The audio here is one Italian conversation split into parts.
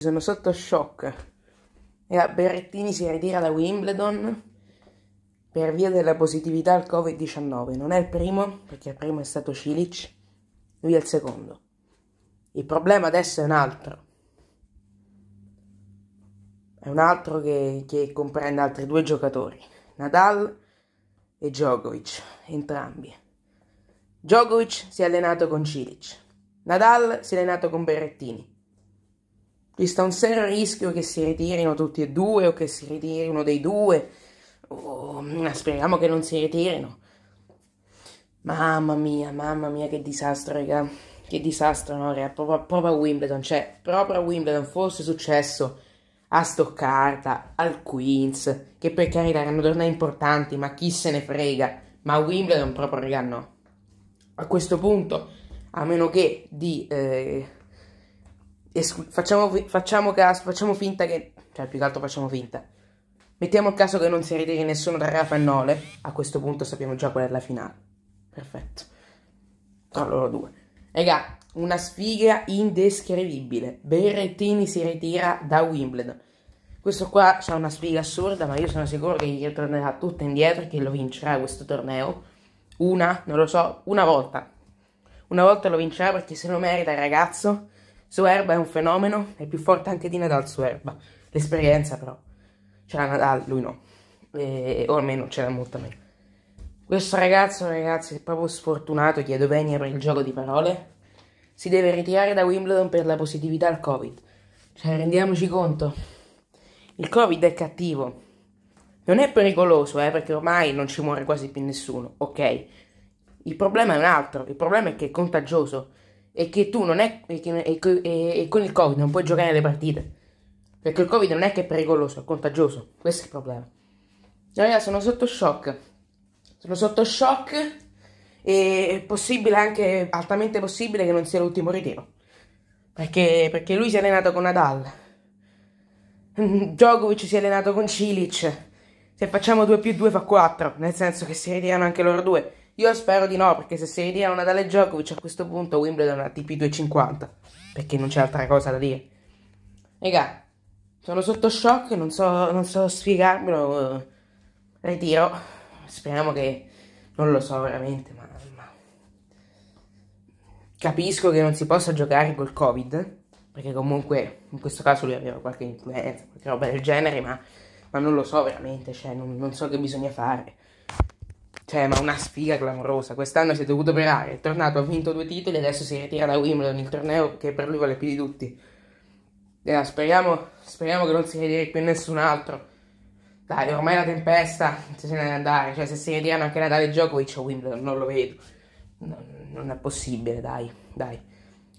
Sono sotto shock. Era Berrettini si ritira da Wimbledon per via della positività al Covid-19. Non è il primo, perché il primo è stato Cilic, lui è il secondo. Il problema adesso è un altro. È un altro che, che comprende altri due giocatori, Nadal e Djokovic, entrambi. Djokovic si è allenato con Cilic, Nadal si è allenato con Berrettini. Ci sta un serio rischio che si ritirino tutti e due o che si ritiri uno dei due. Oh, speriamo che non si ritirino. Mamma mia, mamma mia, che disastro, raga. Che disastro, no, raga. Proprio, proprio a Wimbledon, cioè, proprio a Wimbledon fosse successo a Stoccarda, al Queens, che per carità erano tornei importanti, ma chi se ne frega. Ma a Wimbledon proprio, raga, no. A questo punto, a meno che di... Eh, facciamo, facciamo, caso, facciamo finta che... Cioè, più che altro facciamo finta. Mettiamo il caso che non si ritiri nessuno da Rafa e Nole. A questo punto sappiamo già qual è la finale. Perfetto. Tra loro due. Raga, una sfiga indescrivibile. Berrettini si ritira da Wimbledon. Questo qua c'è una sfiga assurda, ma io sono sicuro che gli ritornerà tutto indietro e che lo vincerà questo torneo. Una, non lo so, una volta. Una volta lo vincerà perché se lo merita il ragazzo Erba è un fenomeno, è più forte anche di Nadal Erba. L'esperienza però, c'era Nadal, lui no. E, o almeno c'era molta meno. Questo ragazzo, ragazzi, è proprio sfortunato, chiedo venia per il gioco di parole. Si deve ritirare da Wimbledon per la positività al Covid. Cioè, rendiamoci conto. Il Covid è cattivo. Non è pericoloso, eh, perché ormai non ci muore quasi più nessuno, ok? Il problema è un altro, il problema è che è contagioso e che tu non è e, che, e, e, e con il covid non puoi giocare le partite perché il covid non è che è pericoloso è contagioso questo è il problema Raga, sono sotto shock sono sotto shock e è possibile anche altamente possibile che non sia l'ultimo ritiro perché, perché lui si è allenato con Nadal Djokovic si è allenato con Cilic se facciamo 2 più 2 fa 4 nel senso che si ritirano anche loro due io spero di no, perché se Serie A non ha dalle Djokovic a questo punto Wimbledon ha TP 250, perché non c'è altra cosa da dire. Raga, sono sotto shock, non so, non so spiegarmelo, eh, ritiro, speriamo che, non lo so veramente, ma, ma... Capisco che non si possa giocare col Covid, perché comunque in questo caso lui aveva qualche influenza, qualche roba del genere, ma, ma non lo so veramente, cioè non, non so che bisogna fare. Cioè, ma una sfiga clamorosa. Quest'anno si è dovuto operare. È tornato, ha vinto due titoli e adesso si ritira da Wimbledon, il torneo che per lui vale più di tutti. Eh, speriamo, speriamo che non si ritiri più nessun altro. Dai, ormai la tempesta se ne deve andare. Cioè, se si ritirano anche Natale Djokovic a Wimbledon, non lo vedo. Non, non è possibile, dai, dai.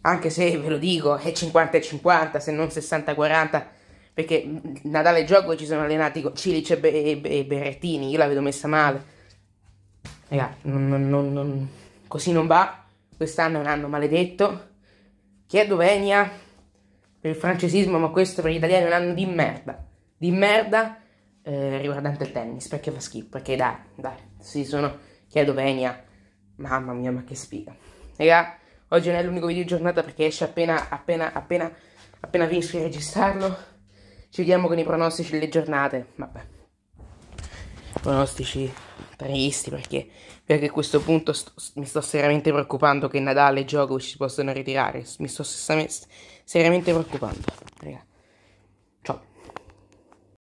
Anche se, ve lo dico, è 50 50, se non 60-40. Perché Natale e Djokovic ci sono allenati con Cilic e, Be- e Berrettini. Io la vedo messa male. Raga, non, non, non, così non va. Quest'anno è un anno maledetto. Chiedo venia per il francesismo, ma questo per gli italiani è un anno di merda. Di merda eh, riguardante il tennis, perché fa schifo. Perché dai, dai, sì, sono... Chiedo venia. Mamma mia, ma che sfiga. Raga, oggi non è l'unico video di giornata perché esce appena, appena, appena, appena finisco di registrarlo. Ci vediamo con i pronostici delle giornate. Vabbè. Pronostici previsti perché, perché a questo punto sto, mi sto seriamente preoccupando che Nadal e Djokovic si possano ritirare, mi sto seriamente preoccupando, ragazzi.